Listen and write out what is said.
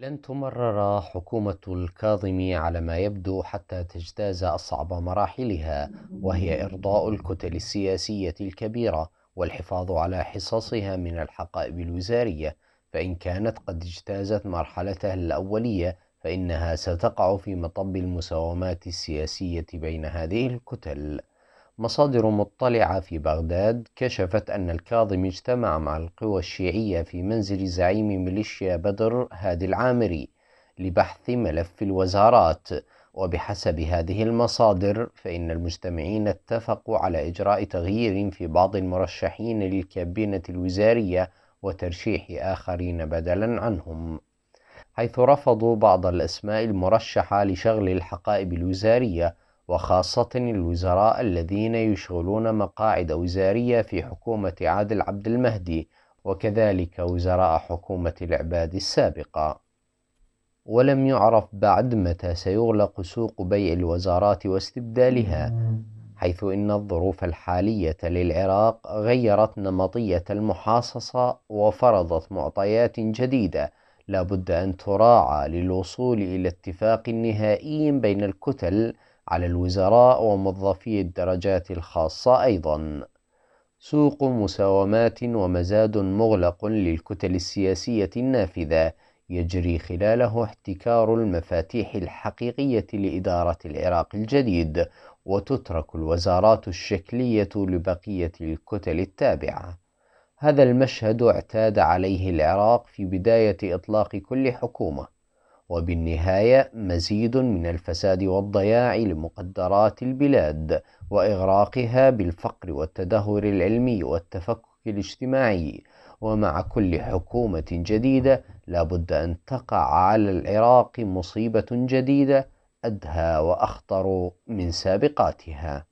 لن تمرر حكومة الكاظم على ما يبدو حتى تجتاز أصعب مراحلها وهي إرضاء الكتل السياسية الكبيرة والحفاظ على حصصها من الحقائب الوزارية فإن كانت قد اجتازت مرحلتها الأولية فإنها ستقع في مطب المساومات السياسية بين هذه الكتل مصادر مطلعة في بغداد كشفت أن الكاظم اجتمع مع القوى الشيعية في منزل زعيم ميليشيا بدر هادي العامري لبحث ملف الوزارات وبحسب هذه المصادر فإن المجتمعين اتفقوا على إجراء تغيير في بعض المرشحين للكابينة الوزارية وترشيح آخرين بدلا عنهم حيث رفضوا بعض الأسماء المرشحة لشغل الحقائب الوزارية وخاصة الوزراء الذين يشغلون مقاعد وزارية في حكومة عادل عبد المهدي وكذلك وزراء حكومة العباد السابقة ولم يعرف بعد متى سيغلق سوق بيع الوزارات واستبدالها حيث إن الظروف الحالية للعراق غيرت نمطية المحاصصة وفرضت معطيات جديدة لابد أن تراعى للوصول إلى اتفاق نهائي بين الكتل على الوزراء وموظفي الدرجات الخاصة أيضا سوق مساومات ومزاد مغلق للكتل السياسية النافذة يجري خلاله احتكار المفاتيح الحقيقية لإدارة العراق الجديد وتترك الوزارات الشكلية لبقية الكتل التابعة هذا المشهد اعتاد عليه العراق في بداية إطلاق كل حكومة وبالنهاية مزيد من الفساد والضياع لمقدرات البلاد وإغراقها بالفقر والتدهور العلمي والتفكك الاجتماعي ومع كل حكومة جديدة لابد أن تقع على العراق مصيبة جديدة أدهى وأخطر من سابقاتها